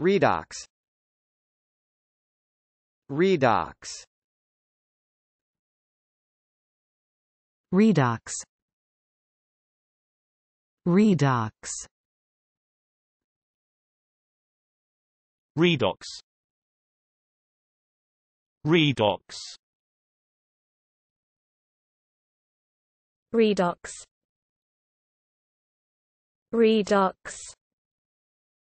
Redox Redox Redox Redox Redox Redox Redox Redox